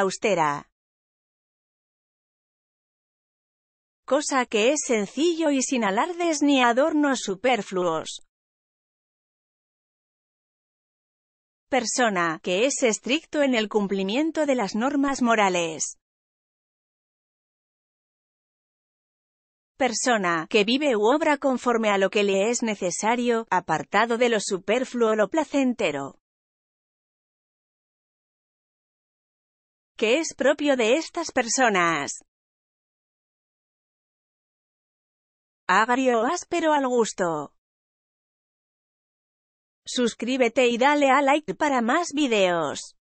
austera. Cosa que es sencillo y sin alardes ni adornos superfluos. Persona que es estricto en el cumplimiento de las normas morales. persona que vive u obra conforme a lo que le es necesario, apartado de lo superfluo o lo placentero. que es propio de estas personas. Agrio áspero al gusto. Suscríbete y dale a like para más videos.